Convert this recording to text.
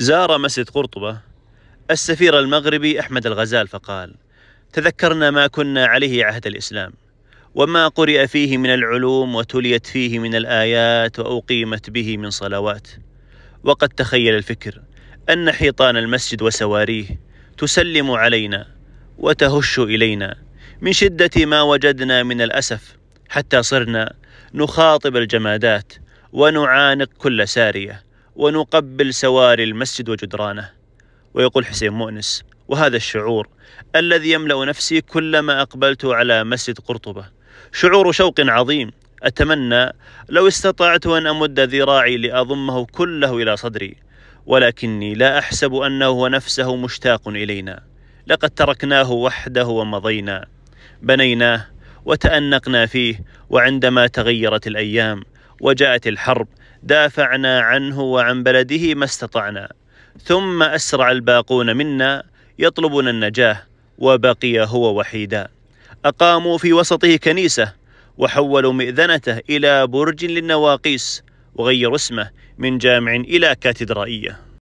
زار مسجد قرطبة السفير المغربي أحمد الغزال فقال تذكرنا ما كنا عليه عهد الإسلام وما قرئ فيه من العلوم وتليت فيه من الآيات وأقيمت به من صلوات وقد تخيل الفكر أن حيطان المسجد وسواريه تسلم علينا وتهش إلينا من شدة ما وجدنا من الأسف حتى صرنا نخاطب الجمادات ونعانق كل ساريه ونقبل سواري المسجد وجدرانه ويقول حسين مؤنس وهذا الشعور الذي يملا نفسي كلما اقبلت على مسجد قرطبه شعور شوق عظيم اتمنى لو استطعت ان امد ذراعي لاضمه كله الى صدري ولكني لا احسب انه هو نفسه مشتاق الينا لقد تركناه وحده ومضينا بنيناه وتانقنا فيه وعندما تغيرت الايام وجاءت الحرب دافعنا عنه وعن بلده ما استطعنا ثم اسرع الباقون منا يطلبون النجاه وبقي هو وحيدا اقاموا في وسطه كنيسه وحولوا مئذنته الى برج للنواقيس وغيروا اسمه من جامع الى كاتدرائيه